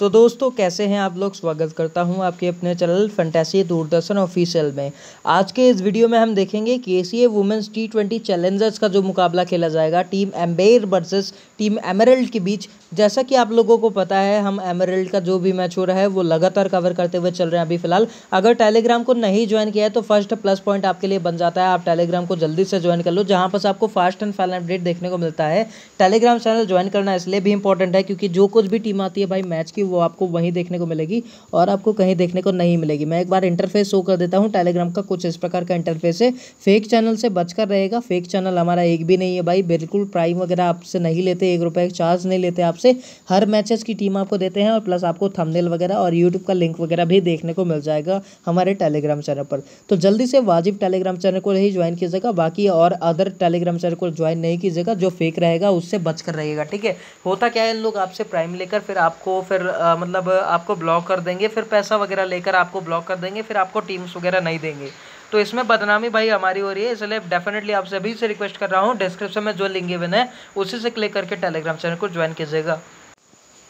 तो दोस्तों कैसे हैं आप लोग स्वागत करता हूं आपके अपने चैनल फंटेसी दूरदर्शन ऑफिशियल में आज के इस वीडियो में हम देखेंगे के C A women's T twenty challengers का जो मुकाबला खेला जाएगा team Amber versus team Emerald के बीच जैसा कि आप लोगों को पता है हम एमरल्ड का जो भी मैच हो रहा है वो लगातार कवर करते हुए चल रहे हैं अभी फिलहाल अगर टेलीग्राम को नहीं ज्वाइन किया है तो फर्स्ट प्लस पॉइंट आपके लिए बन जाता है आप टेलीग्राम को जल्दी से ज्वाइन कर लो जहाँ पर आपको फास्ट एंड फाइनल अपडेट देखने को मिलता है टेलीग्राम चैनल ज्वाइन करना इसलिए भी इंपॉर्टेंट है क्योंकि जो कुछ भी टीम आती है भाई मैच की वो आपको वहीं देखने को मिलेगी और आपको कहीं देखने को नहीं मिलेगी मैं एक बार इंटरफेस शो कर देता हूँ टेलीग्राम का कुछ इस प्रकार का इंटरफेस है फेक चैनल से बचकर रहेगा फेक चैनल हमारा एक भी नहीं है भाई बिल्कुल प्राइम वगैरह आपसे नहीं लेते एक रुपये चार्ज नहीं लेते आपसे से हर मैचेस की टीम आपको देते हैं और प्लस आपको थंबनेल वगैरह और यूट्यूब का लिंक वगैरह भी देखने को मिल जाएगा हमारे टेलीग्राम चैनल पर तो जल्दी से वाजिब टेलीग्राम चैनल को ही ज्वाइन कीजिएगा बाकी और अदर टेलीग्राम चैनल को ज्वाइन नहीं कीजिएगा जो फेक रहेगा उससे बच कर रहिएगा ठीक है होता क्या है इन लोग आपसे प्राइम लेकर फिर आपको फिर मतलब आपको ब्लॉक कर देंगे फिर पैसा वगैरह लेकर आपको ब्लॉक कर देंगे फिर आपको टीम्स वगैरह नहीं देंगे तो इसमें बदनामी भाई हमारी हो रही है इसलिए डेफिनेटली आप सभी से रिक्वेस्ट कर रहा हूँ डिस्क्रिप्शन में जो लिंक है उसी से क्लिक करके टेलीग्राम चैनल को ज्वाइन कीजिएगा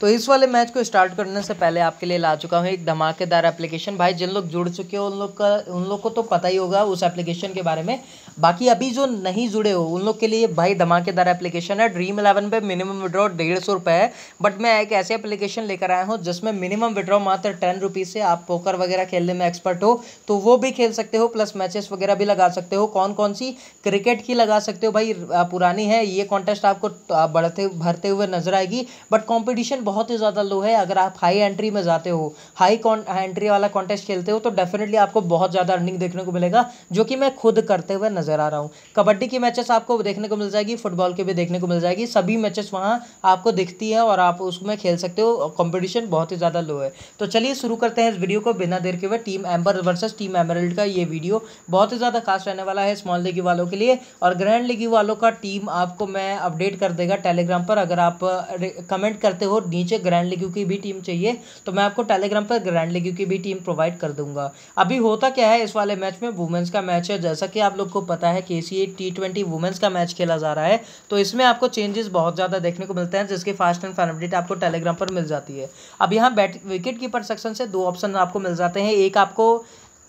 तो इस वाले मैच को स्टार्ट करने से पहले आपके लिए ला चुका हूँ एक धमाकेदार एप्लीकेशन भाई जिन लोग जुड़ चुके हो उन लोग का उन लोग को तो पता ही होगा उस एप्लीकेशन के बारे में बाकी अभी जो नहीं जुड़े हो उन लोग के लिए भाई धमाकेदार एप्लीकेशन है ड्रीम इलेवन पे मिनिमम विड्रॉ डेढ़ सौ रुपये है बट मैं एक ऐसे एप्लीकेशन लेकर आया हूँ जिसमें मिनिमम विड्रॉ मात्र टेन रुपीज़ से आप पोकर वगैरह खेलने में एक्सपर्ट हो तो वो भी खेल सकते हो प्लस मैचेस वगैरह भी लगा सकते हो कौन कौन सी क्रिकेट की लगा सकते हो भाई पुरानी है ये कॉन्टेस्ट आपको बढ़ते भरते हुए नजर आएगी बट कॉम्पिटिशन बहुत ही ज़्यादा लो है अगर आप हाई एंट्री में जाते हो हाई एंट्री वाला कॉन्टेस्ट खेलते हो तो डेफिनेटली आपको बहुत ज़्यादा अर्निंग देखने को मिलेगा जो कि मैं खुद करते हुए नजर आ रहा हूँ कबड्डी की मैचेस आपको देखने को मिल जाएगी फुटबॉल के भी देखने को मिल जाएगी सभी मैचेस वहाँ आपको दिखती है और आप उसमें खेल सकते हो कॉम्पिटिशन बहुत ही ज़्यादा लो है तो चलिए शुरू करते हैं इस वीडियो को बिना देर के हुए team Amber versus team Emerald का ये वीडियो बहुत ही ज़्यादा खास रहने वाला है स्मॉल लीग वालों के लिए और ग्रैंड लीग वालों का टीम आपको मैं अपडेट कर देगा टेलीग्राम पर अगर आप कमेंट करते हो नीचे ग्रैंड लीग की भी टीम चाहिए तो मैं आपको टेलीग्राम पर ग्रैंड लीग की भी टीम प्रोवाइड कर दूंगा अभी होता क्या है इस वाले मैच में वुमेंस का मैच है जैसा कि आप लोग को पता है K C T twenty women's का मैच खेला जा रहा है तो इसमें आपको चेंजेस बहुत ज़्यादा देखने को मिलते हैं जिसकी फास्ट एंड फाइन अपडेट आपको टेलीग्राम पर मिल जाती है अब यहाँ बैट विकेट कीपर सेक्शन से दो ऑप्शन आपको मिल जाते हैं एक आपको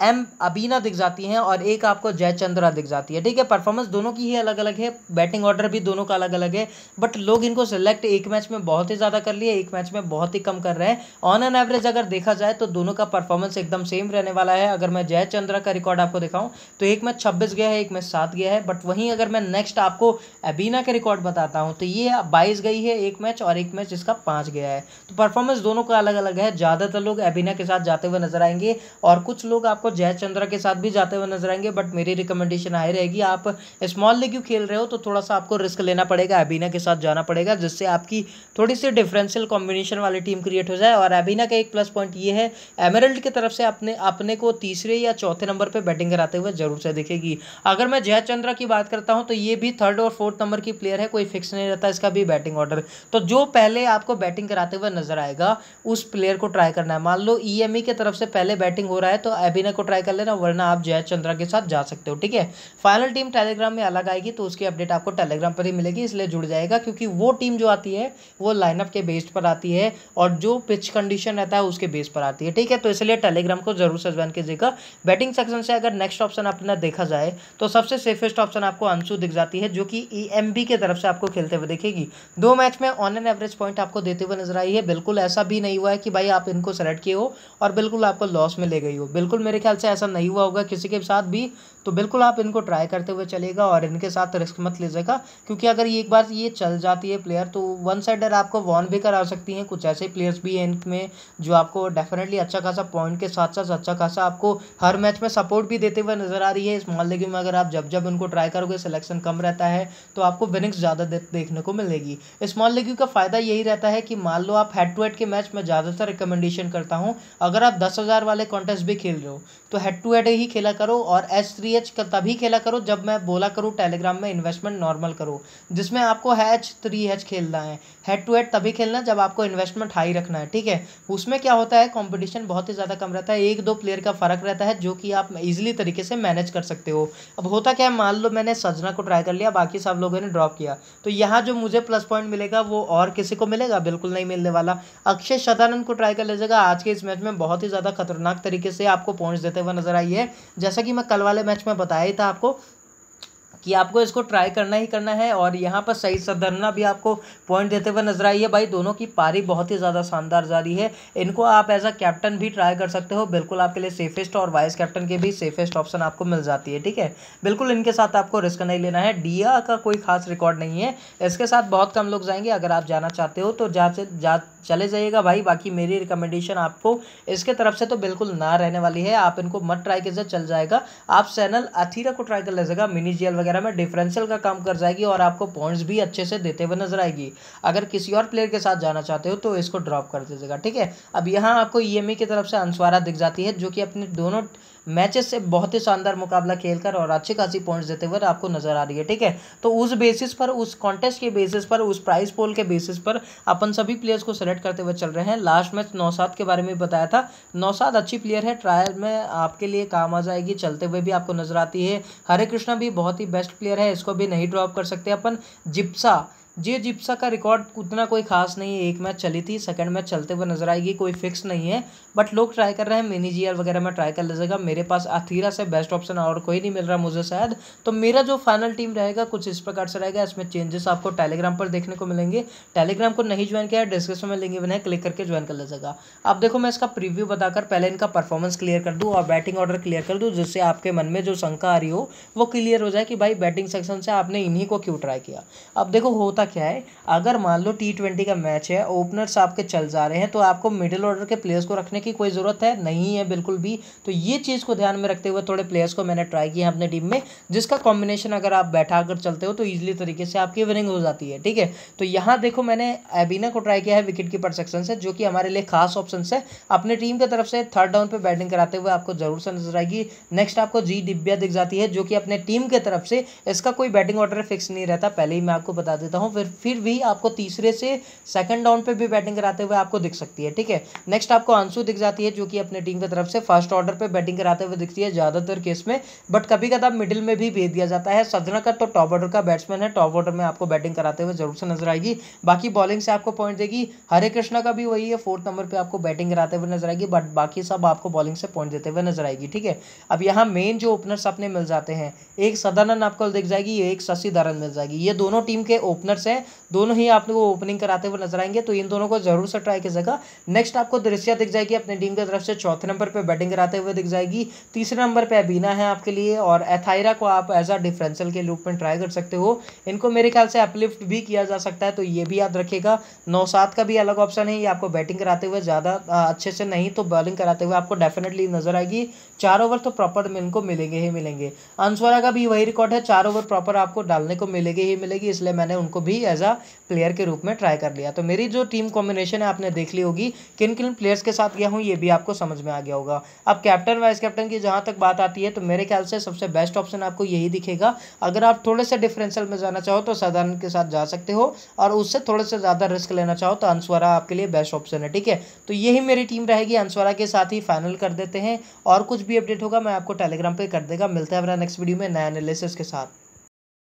एम अबीना दिख जाती हैं और एक आपको जयचंद्रा दिख जाती है ठीक है परफॉर्मेंस दोनों की ही अलग अलग है बैटिंग ऑर्डर भी दोनों का अलग अलग है बट लोग इनको सेलेक्ट एक मैच में बहुत ही ज़्यादा कर लिए एक मैच में बहुत ही कम कर रहे हैं ऑन एन एवरेज अगर देखा जाए तो दोनों का परफॉर्मेंस एकदम सेम रहने वाला है अगर मैं जयचंद्रा का रिकॉर्ड आपको दिखाऊँ तो एक मैच छब्बीस गया है एक मैच सात गया है बट वहीं अगर मैं नेक्स्ट आपको अबीना का रिकॉर्ड बताता हूँ तो ये बाईस गई है एक मैच और एक मैच इसका पाँच गया है तो परफॉर्मेंस दोनों का अलग अलग है ज़्यादातर लोग अबीना के साथ जाते हुए नजर आएंगे और कुछ लोग आपको आपको जयचंद्रा के साथ भी जाते हुए नजर आएंगे बट मेरी रिकमेंडेशन आई रहेगी आप स्मॉल लेग खेल रहे हो तो थोड़ा सा आपको रिस्क लेना पड़ेगा एबीना के साथ जाना पड़ेगा जिससे आपकी थोड़ी सी डिफरेंशियल कॉम्बिनेशन वाली टीम क्रिएट हो जाए और एबीना का एक प्लस पॉइंट ये है एमरल्ड की तरफ से अपने अपने को तीसरे या चौथे नंबर पर बैटिंग कराते हुए जरूर से दिखेगी अगर मैं जयचंद्रा की बात करता हूँ तो ये भी थर्ड और फोर्थ नंबर की प्लेयर है कोई फिक्स नहीं रहता इसका भी बैटिंग ऑर्डर तो जो पहले आपको बैटिंग कराते हुए नजर आएगा उस प्लेयर को ट्राई करना है मान लो ई e e की तरफ से पहले बैटिंग हो रहा है तो एबिना को ट्राई कर लेना वरना आप जया चंद्रा के साथ जा सकते हो ठीक है फाइनल टीम टेलीग्राम में अलग आएगी तो उसकी अपडेट आपको टेलीग्राम पर ही मिलेगी इसलिए जुड़ जाएगा क्योंकि वो टीम जो आती है वो लाइनअप के बेस पर आती है और जो पिच कंडीशन रहता है उसके बेस पर आती है ठीक है तो इसलिए टेलीग्राम को जरूर से ज्वाइन कीजिएगा बैटिंग सेक्शन से अगर नेक्स्ट ऑप्शन अपना देखा जाए तो सबसे सेफेस्ट ऑप्शन आपको अंशु दिख जाती है जो कि ई e की तरफ से आपको खेलते हुए देखेगी दो मैच में ऑन एन एवरेज पॉइंट आपको देते हुए नजर आई है बिल्कुल ऐसा भी नहीं हुआ है कि भाई आप इनको सेलेक्ट किए हो और बिल्कुल आपको लॉस में ले गई हो बिल्कुल मेरे ख्याल से ऐसा नहीं हुआ होगा किसी के साथ भी तो बिल्कुल आप इनको ट्राई करते हुए चलेगा और इनके साथ रिस्क मत लीजिएगा क्योंकि अगर ये एक बार ये चल जाती है प्लेयर तो वन साइडर आपको वॉन भी करा सकती हैं कुछ ऐसे प्लेयर्स भी हैं इनमें जो आपको डेफिनेटली अच्छा खासा पॉइंट के साथ साथ अच्छा खासा आपको हर मैच में सपोर्ट भी देते हुए नजर आ रही है इस मान लीजिए में अगर आप जब जब इनको ट्राई करोगे सिलेक्शन कम रहता है तो आपको विनिंग्स ज़्यादा देखने को मिलेगी स्मॉल लीग का फ़ायदा यही रहता है कि मान लो आप हेड टू हेड के मैच में ज़्यादातर रिकमेंडेशन करता हूँ अगर आप दस वाले कॉन्टेस्ट भी खेल रहे हो तो हेड टू हेड ही खेला करो और एच थ्री एच तभी खेला करो जब मैं बोला करूँ टेलीग्राम में इन्वेस्टमेंट नॉर्मल करो जिसमें आपको हैच थ्री एच खेलना है हेड टू हेड तभी खेलना जब आपको इन्वेस्टमेंट हाई रखना है ठीक है उसमें क्या होता है कॉम्पिटिशन बहुत ही ज़्यादा कम रहता है एक दो प्लेयर का फ़र्क रहता है जो कि आप ईजिली तरीके से मैनेज कर सकते हो अब होता क्या है मान लो मैंने सजना को ट्राई कर लिया बाकी सब लोगों ने ड्रॉप किया तो यहाँ जो मुझे प्लस पॉइंट मिलेगा वो और किसी को मिलेगा बिल्कुल नहीं मिलने वाला अक्षय सदानंद को ट्राई कर लीजिएगा आज के इस मैच में बहुत ही ज़्यादा खतरनाक तरीके से आपको पहुँच देते हुए नजर आई है जैसा कि मैं कल वाले मैच में बताया ही था आपको कि आपको इसको ट्राई करना ही करना है और यहाँ पर सही सदरना भी आपको पॉइंट देते हुए नजर आई है भाई दोनों की पारी बहुत ही ज़्यादा शानदार जा रही है इनको आप एज अ कैप्टन भी ट्राई कर सकते हो बिल्कुल आपके लिए सेफेस्ट और वाइस कैप्टन के भी सेफेस्ट ऑप्शन आपको मिल जाती है ठीक है बिल्कुल इनके साथ आपको रिस्क नहीं लेना है डिया का कोई खास रिकॉर्ड नहीं है इसके साथ बहुत कम लोग जाएंगे अगर आप जाना चाहते हो तो जा, जा चले जाइएगा भाई बाकी मेरी रिकमेंडेशन आपको इसके तरफ से तो बिल्कुल ना रहने वाली है आप इनको मत ट्राई कीजिए चल जाएगा आप सैनल अथीरा को ट्राई कर लीजिएगा मिनी जेल वगैरह वगैरह में डिफरेंशियल का काम कर जाएगी और आपको पॉइंट्स भी अच्छे से देते हुए नजर आएगी अगर किसी और प्लेयर के साथ जाना चाहते हो तो इसको ड्रॉप कर दीजिएगा ठीक है अब यहाँ आपको ई e e की तरफ से अंसवारा दिख जाती है जो कि अपने दोनों मैचेस से बहुत ही शानदार मुकाबला खेलकर और अच्छी खासी पॉइंट्स देते हुए आपको नजर आ रही है ठीक है तो उस बेसिस पर उस कॉन्टेस्ट के बेसिस पर उस प्राइस पोल के बेसिस पर अपन सभी प्लेयर्स को सेलेक्ट करते हुए चल रहे हैं लास्ट मैच नौसाद के बारे में बताया था नौसाद अच्छी प्लेयर है ट्रायल में आपके लिए काम आ जाएगी चलते हुए भी आपको नजर आती है हरे कृष्णा भी बहुत ही बेस्ट प्लेयर है इसको भी नहीं ड्रॉप कर सकते अपन जिप्सा जे जिप्सा का रिकॉर्ड उतना कोई खास नहीं है एक मैच चली थी सेकंड मैच चलते हुए नजर आएगी कोई फिक्स नहीं है बट लोग ट्राई कर रहे हैं मिनी जी वगैरह में ट्राई कर लीजिएगा मेरे पास अथीरा से बेस्ट ऑप्शन और कोई नहीं मिल रहा मुझे शायद तो मेरा जो फाइनल टीम रहेगा कुछ इस प्रकार से रहेगा इसमें चेंजेस आपको टेलीग्राम पर देखने को मिलेंगे टेलीग्राम को नहीं ज्वाइन किया है डिस्क्रिप्शन में लिंक बनाए क्लिक करके ज्वाइन कर लीजिएगा अब देखो मैं इसका प्रीव्यू बताकर पहले इनका परफॉर्मेंस क्लियर कर दूँ और बैटिंग ऑर्डर क्लियर कर दूँ जिससे आपके मन में जो शंका आ रही हो वो क्लियर हो जाए कि भाई बैटिंग सेक्शन से आपने इन्हीं को क्यों ट्राई किया अब देखो होता क्या है अगर मान लो टी ट्वेंटी का मैच है ओपनर्स आपके चल जा रहे हैं तो आपको मिडिल ऑर्डर के प्लेयर्स को रखने की कोई ज़रूरत है नहीं है बिल्कुल भी तो ये चीज़ को ध्यान में रखते हुए थोड़े प्लेयर्स को मैंने ट्राई किया अपने टीम में जिसका कॉम्बिनेशन अगर आप बैठा कर चलते हो तो ईजिली तरीके से आपकी विनिंग हो जाती है ठीक है तो यहाँ देखो मैंने एबीना को ट्राई किया है विकेट कीपर सेक्शन से जो कि हमारे लिए खास ऑप्शन है अपने टीम की तरफ से थर्ड डाउन पर बैटिंग कराते हुए आपको जरूर से नजर आएगी नेक्स्ट आपको जी डिब्बिया दिख जाती है जो कि अपने टीम की तरफ से इसका कोई बैटिंग ऑर्डर फिक्स नहीं रहता पहले ही मैं आपको बता देता हूँ फिर फिर भी आपको तीसरे से सेकंड डाउन पे भी बैटिंग कराते हुए आपको दिख सकती है ठीक है नेक्स्ट आपको आंसू दिख जाती है जो कि अपने टीम की तरफ से फर्स्ट ऑर्डर पे बैटिंग कराते हुए दिखती है ज़्यादातर केस में बट कभी कदा मिडिल में भी भेज दिया जाता है सजना का तो टॉप ऑर्डर का बैट्समैन है टॉप ऑर्डर में आपको बैटिंग कराते हुए जरूर से नजर आएगी बाकी बॉलिंग से आपको पॉइंट देगी हरे कृष्णा का भी वही है फोर्थ नंबर पर आपको बैटिंग कराते हुए नजर आएगी बट बाकी सब आपको बॉलिंग से पॉइंट देते हुए नजर आएगी ठीक है अब यहाँ मेन जो ओपनर्स अपने मिल जाते हैं एक सदानंद आपको दिख जाएगी एक शशि मिल जाएगी ये दोनों टीम के ओपनर्स एक्टर्स हैं दोनों ही आप लोग ओपनिंग कराते हुए नजर आएंगे तो इन दोनों को जरूर से ट्राई कीजिएगा नेक्स्ट आपको दृश्य दिख जाएगी अपनी टीम की तरफ से चौथे नंबर पर बैटिंग कराते हुए दिख जाएगी तीसरे नंबर पर अबीना है आपके लिए और एथायरा को आप एज आ डिफ्रेंशियल के रूप में ट्राई कर सकते हो इनको मेरे ख्याल से अपलिफ्ट भी किया जा सकता है तो ये भी याद रखिएगा सात का भी अलग ऑप्शन है ये आपको बैटिंग कराते हुए ज़्यादा अच्छे से नहीं तो बॉलिंग कराते हुए आपको डेफिनेटली नजर आएगी चार ओवर तो प्रॉपर इनको मिलेंगे ही मिलेंगे अंसवारा का भी वही रिकॉर्ड है चार ओवर प्रॉपर आपको डालने को मिलेगी ही मिलेगी इसलिए मैंने उनको भी भी एज अ प्लेयर के रूप में ट्राई कर लिया तो मेरी जो टीम कॉम्बिनेशन है आपने देख ली होगी किन किन प्लेयर्स के साथ गया हूँ ये भी आपको समझ में आ गया होगा अब कैप्टन वाइस कैप्टन की जहाँ तक बात आती है तो मेरे ख्याल से सबसे बेस्ट ऑप्शन आपको यही दिखेगा अगर आप थोड़े से डिफरेंशियल में जाना चाहो तो साधारण के साथ जा सकते हो और उससे थोड़े से ज़्यादा रिस्क लेना चाहो तो अंसवारा आपके लिए बेस्ट ऑप्शन है ठीक है तो यही मेरी टीम रहेगी अंसवारा के साथ ही फाइनल कर देते हैं और कुछ भी अपडेट होगा मैं आपको टेलीग्राम पर कर देगा मिलता है मेरा नेक्स्ट वीडियो में नया एनालिसिस के साथ